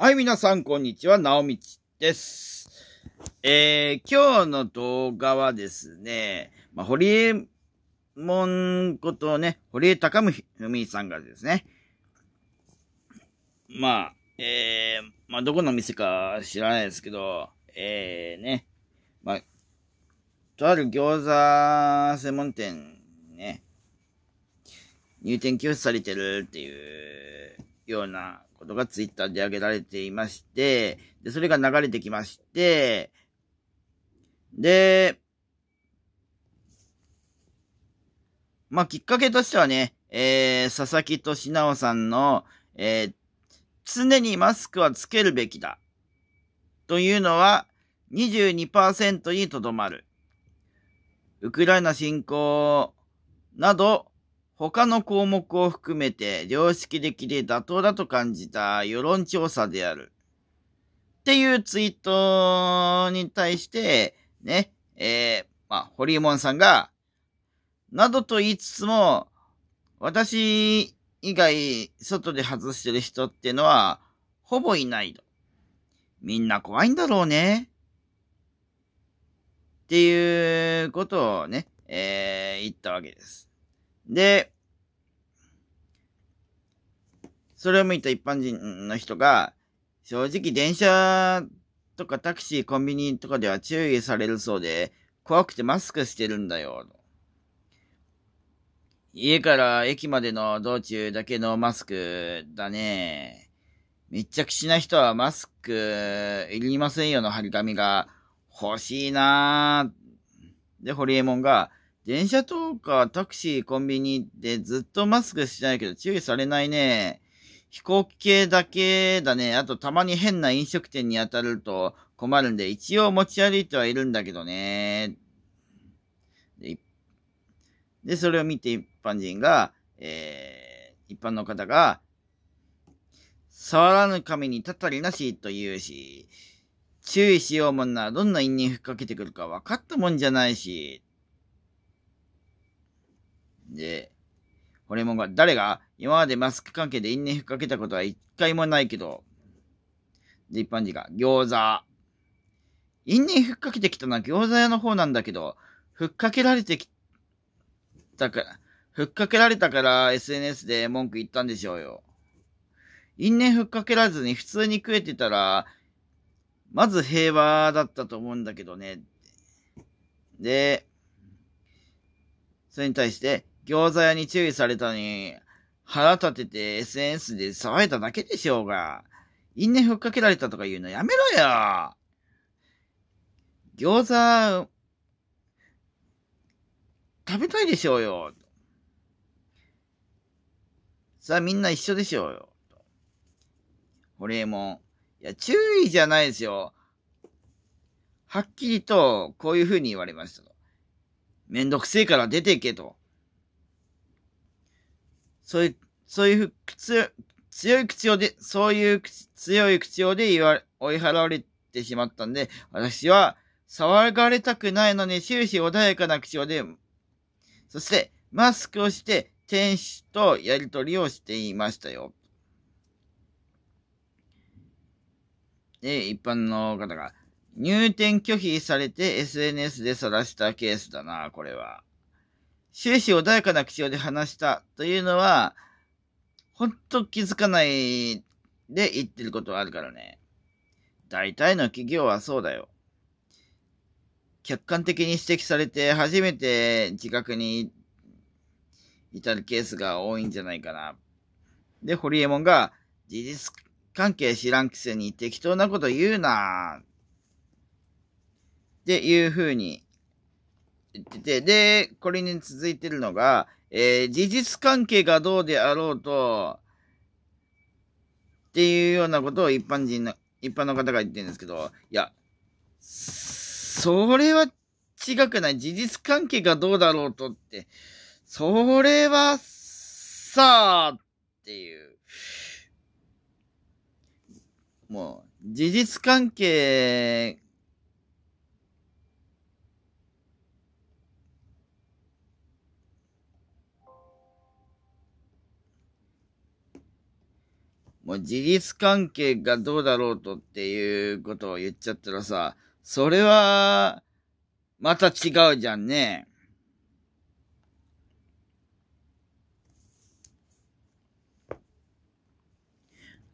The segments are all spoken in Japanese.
はい、皆さん、こんにちは。なおみちです。えー、今日の動画はですね、まあ、堀江門ことね、堀江貴文さんがですね、まあ、えー、まあ、どこの店か知らないですけど、えー、ね、まあ、とある餃子専門店ね、入店拒否されてるっていうようなことがツイッターで上げられていまして、で、それが流れてきまして、で、まあ、きっかけとしてはね、えー、佐々木俊直さんの、えー、常にマスクはつけるべきだ。というのは22%にとどまる。ウクライナ侵攻など他の項目を含めて良識的で妥当だと感じた世論調査である。っていうツイートに対して、ね、えー、まあ、ホリエモンさんが、などと言いつつも、私以外外で外してる人ってのは、ほぼいないと。みんな怖いんだろうね。っていうことをね、えー、言ったわけです。で、それを見た一般人の人が、正直電車とかタクシー、コンビニとかでは注意されるそうで、怖くてマスクしてるんだよ。家から駅までの道中だけのマスクだね。密着しない人はマスクいりませんよの張り紙が欲しいなで、ホリエモンが、電車とかタクシー、コンビニでずっとマスクしてないけど注意されないね。飛行機系だけだね。あとたまに変な飲食店に当たると困るんで、一応持ち歩いてはいるんだけどね。で、でそれを見て一般人が、えー、一般の方が、触らぬ神にたたりなしと言うし、注意しようもんならどんな因に吹っかけてくるか分かったもんじゃないし、で、これもが、誰が今までマスク関係で因縁ふっかけたことは一回もないけど。で、一般人が、餃子。因縁ふっかけてきたのは餃子屋の方なんだけど、ふっかけられてきたから、ふっかけられたから SNS で文句言ったんでしょうよ。因縁ふっかけらずに普通に食えてたら、まず平和だったと思うんだけどね。で、それに対して、餃子屋に注意されたのに、腹立てて SNS で騒いだだけでしょうが、因縁ふっかけられたとか言うのやめろよ餃子、食べたいでしょうよ。さあみんな一緒でしょうよ。ホリエモン。いや、注意じゃないですよ。はっきりと、こういう風に言われましためんどくせえから出てけと。そういう、そういう強、強い口調で、そういう強い口調で言わ、追い払われてしまったんで、私は騒がれたくないのに終始穏やかな口調で、そしてマスクをして店主とやりとりをしていましたよ。で、一般の方が入店拒否されて SNS で晒したケースだな、これは。終始穏やかな口調で話したというのは、ほんと気づかないで言ってることがあるからね。大体の企業はそうだよ。客観的に指摘されて初めて自覚に至るケースが多いんじゃないかな。で、ホリエモンが事実関係知らんくせに適当なこと言うなっていうふうに言ってて、で、これに続いてるのが、えー、事実関係がどうであろうと、っていうようなことを一般人の、一般の方が言ってるんですけど、いや、それは違くない。事実関係がどうだろうとって、それは、さあ、っていう。もう、事実関係もう事実関係がどうだろうとっていうことを言っちゃったらさ、それは、また違うじゃんね。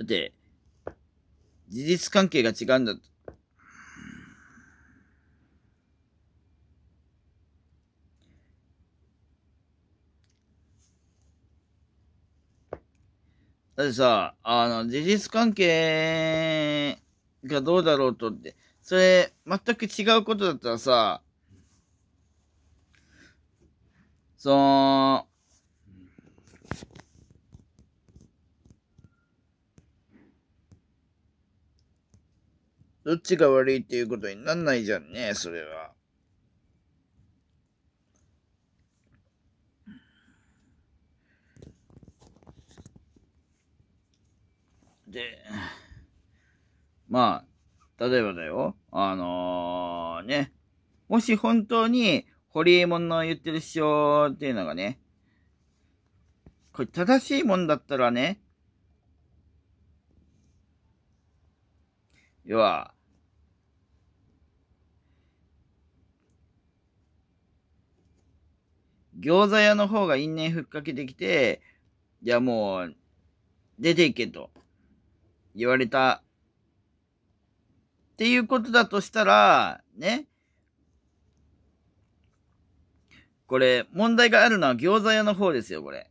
だって、事実関係が違うんだだってさ、あの、事実関係がどうだろうとって、それ、全く違うことだったらさ、その、どっちが悪いっていうことになんないじゃんね、それは。で、まあ、例えばだよ、あのー、ね、もし本当に、ホリエモンの言ってる主張っていうのがね、これ正しいもんだったらね、要は、餃子屋の方が因縁ふっかけてきて、じゃあもう、出ていけと。言われた。っていうことだとしたら、ね。これ、問題があるのは餃子屋の方ですよ、これ。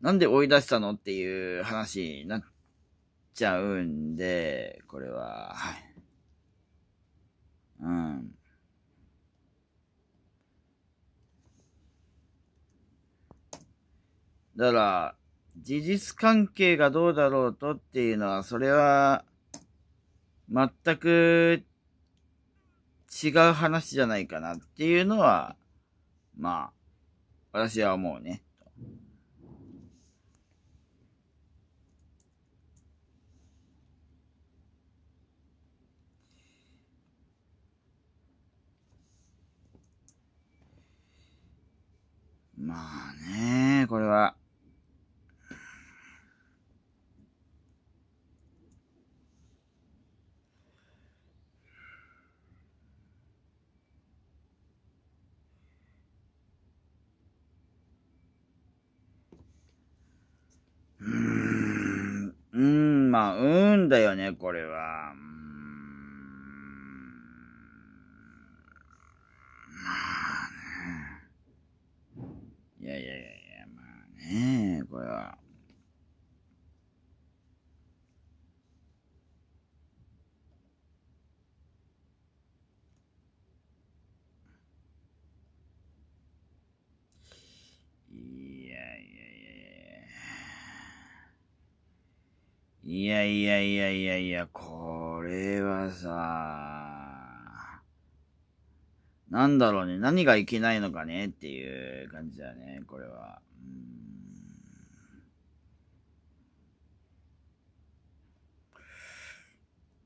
なんで追い出したのっていう話になっちゃうんで、これは、はい。うん。だから、事実関係がどうだろうとっていうのは、それは、全く違う話じゃないかなっていうのは、まあ、私は思うね。まあね、これは。まあ、うんだよね、これは。まあね。いやいやいやいや、まあね、これは。いやいやいやいやいや、これはさ、なんだろうね、何がいけないのかねっていう感じだね、これは。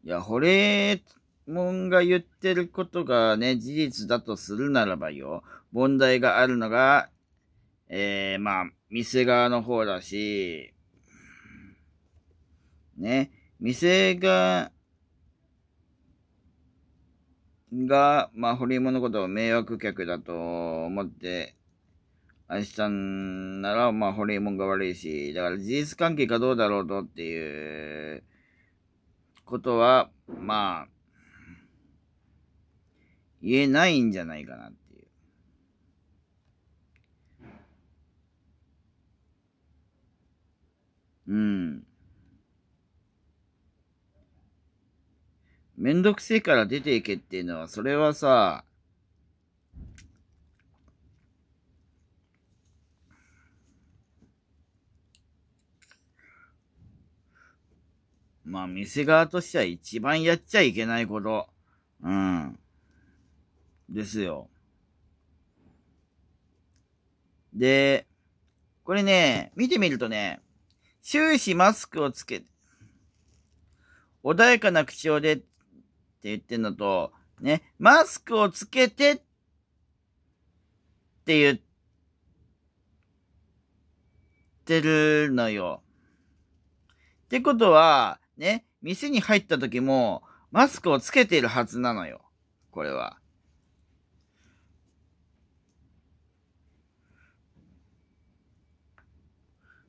いや、ホレモンが言ってることがね、事実だとするならばよ、問題があるのが、ええー、まあ、店側の方だし、ね。店が、が、まあ、堀井のことを迷惑客だと思って、愛したんなら、まあ、堀井もが悪いし、だから事実関係かどうだろうとっていうことは、まあ、言えないんじゃないかなっていう。うん。めんどくせえから出ていけっていうのは、それはさ、まあ、店側としては一番やっちゃいけないこと。うん。ですよ。で、これね、見てみるとね、終始マスクをつけ、穏やかな口調でって言ってんのと、ね、マスクをつけてって言ってるのよ。ってことは、ね、店に入った時もマスクをつけているはずなのよ。これは。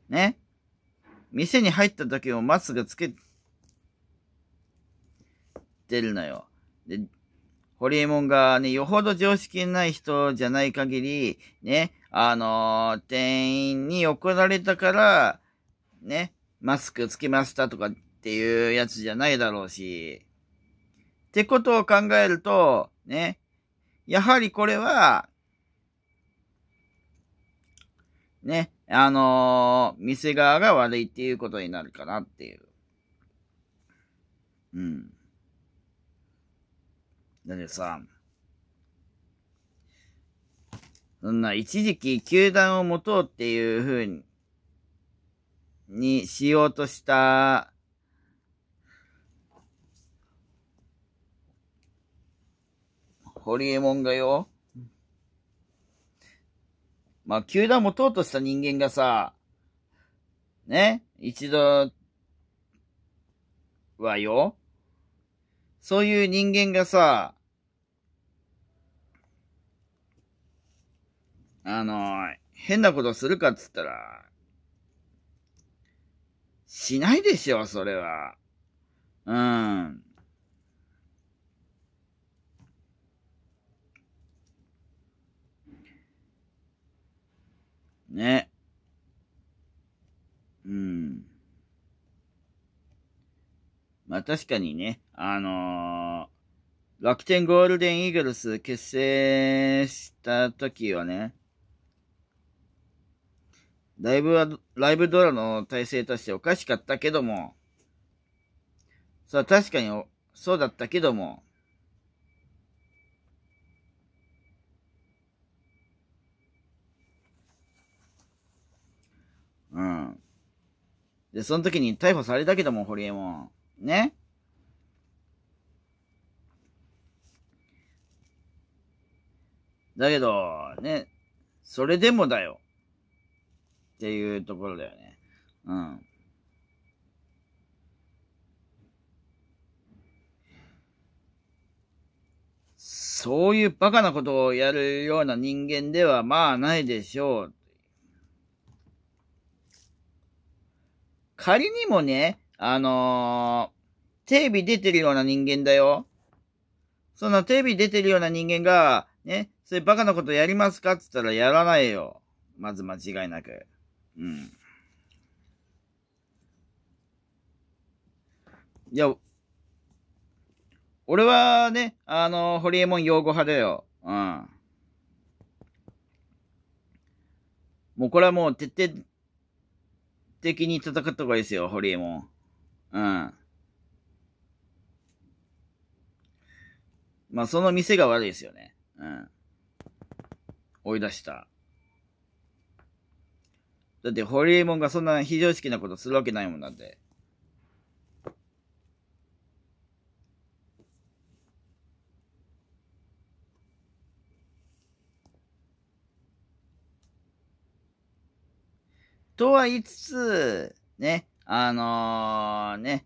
ね。店に入った時もマスクつけて、してるのよ。で、ホリエモンがね、よほど常識ない人じゃない限り、ね、あのー、店員に怒られたから、ね、マスクつけましたとかっていうやつじゃないだろうし。ってことを考えると、ね、やはりこれは、ね、あのー、店側が悪いっていうことになるかなっていう。うん。だんでさ、そんな、一時期球団を持とうっていう風に、にしようとした、ホリエモンがよ、まあ、球団持とうとした人間がさ、ね、一度、はよ、そういう人間がさ、あの、変なことするかっつったら、しないでしょ、それは。うん。ね。うん。まあ確かにね、あのー、楽天ゴールデンイーグルス結成した時はね、ライブは、ライブドラの体制としておかしかったけども、そう、確かにそうだったけども、うん。で、その時に逮捕されたけども、ホリエモン。ね。だけど、ね、それでもだよ。っていうところだよね。うん。そういうバカなことをやるような人間ではまあないでしょう。仮にもね、あのー、テレビ出てるような人間だよ。そんなテレビ出てるような人間が、ね、そういうバカなことやりますかって言ったらやらないよ。まず間違いなく。うん。いや、俺はね、あのー、ホリエモン擁護派だよ。うん。もうこれはもう徹底的に戦った方がいいですよ、ホリエモン。うん。まあ、その店が悪いですよね。うん。追い出した。だって、ホリエモンがそんな非常識なことするわけないもんなんで。とは言いつつ、ね、あのー、ね、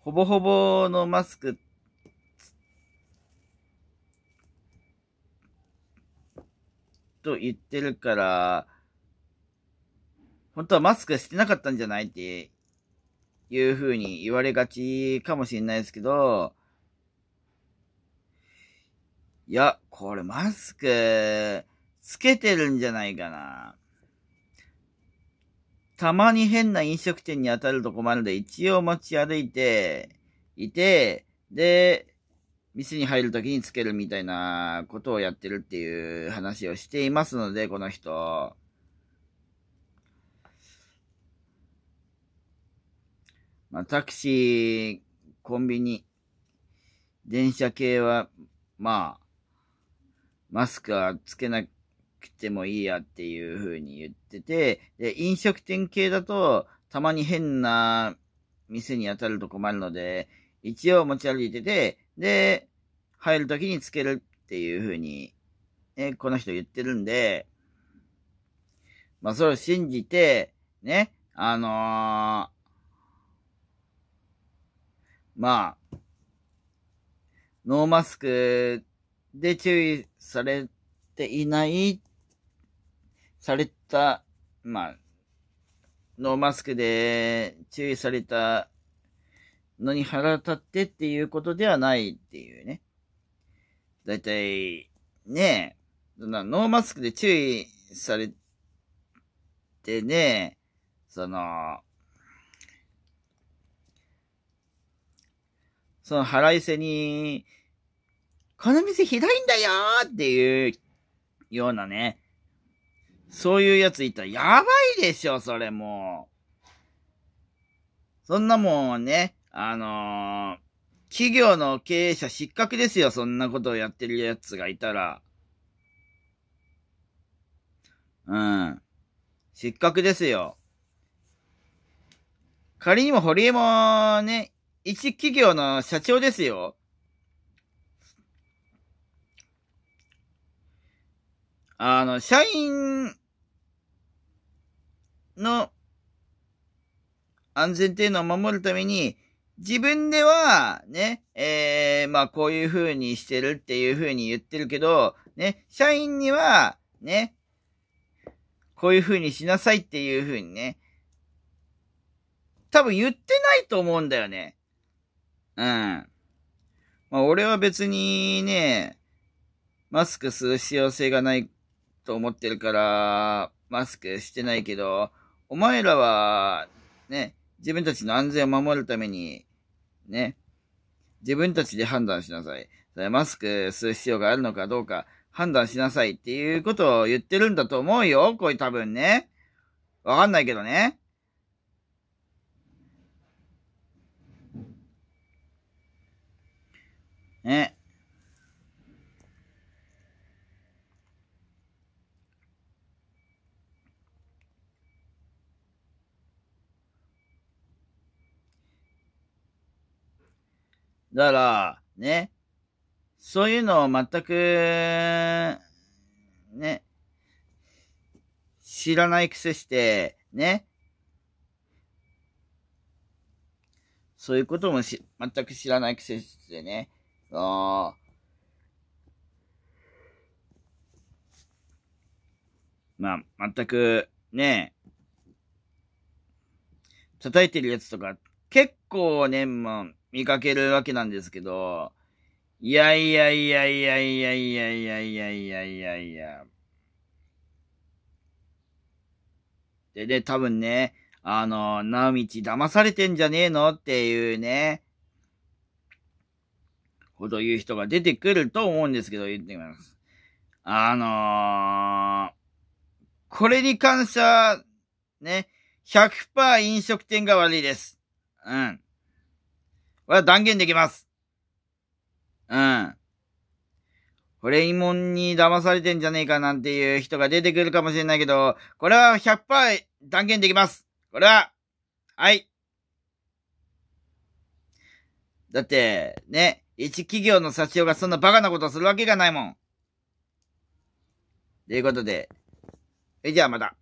ほぼほぼのマスク、と言ってるから、本当はマスクしてなかったんじゃないっていうふうに言われがちかもしれないですけど、いや、これマスク、つけてるんじゃないかな。たまに変な飲食店に当たると困るで、一応持ち歩いていて、で、店に入るときにつけるみたいなことをやってるっていう話をしていますので、この人。まあ、タクシー、コンビニ、電車系は、まあ、マスクはつけなくてもいいやっていう風に言ってて、で、飲食店系だと、たまに変な店に当たると困るので、一応持ち歩いてて、で、入るときにつけるっていう風に、ね、この人言ってるんで、まあ、それを信じて、ね、あのー、まあ、ノーマスクで注意されていないされた、まあ、ノーマスクで注意されたのに腹立ってっていうことではないっていうね。だいたい、ねえ、そんなノーマスクで注意されてね、その、その腹いせに、この店ひどいんだよっていうようなね、そういうやついたらやばいでしょ、それもう。そんなもんね、あのー、企業の経営者失格ですよ、そんなことをやってるやつがいたら。うん。失格ですよ。仮にも堀江もね、一企業の社長ですよ。あの、社員の安全っていうのを守るために、自分では、ね、えー、まあ、こういう風にしてるっていう風に言ってるけど、ね、社員には、ね、こういう風にしなさいっていう風にね、多分言ってないと思うんだよね。うん。まあ、俺は別にね、マスクする必要性がないと思ってるから、マスクしてないけど、お前らは、ね、自分たちの安全を守るために、ね、自分たちで判断しなさい。マスクする必要があるのかどうか判断しなさいっていうことを言ってるんだと思うよ。これ多分ね。わかんないけどね。ね。だから、ね、そういうのを全く、ね、知らない癖して、ね、そういうこともし、全く知らない癖してね、あまあ、全く、ね、叩いてるやつとか、結構ね、もう、見かけるわけなんですけど、いやいやいやいやいやいやいやいやいやいやいや。で、で、多分ね、あの、なおみち騙されてんじゃねえのっていうね、こと言う人が出てくると思うんですけど、言ってみます。あのー、これに関しては、ね、100%飲食店が悪いです。うん。これは断言できます。うん。ホレイモンに騙されてんじゃねえかなんていう人が出てくるかもしれないけど、これは100%断言できます。これは、はい。だって、ね、一企業の社長がそんなバカなことするわけがないもん。ということで、え、じゃあまた。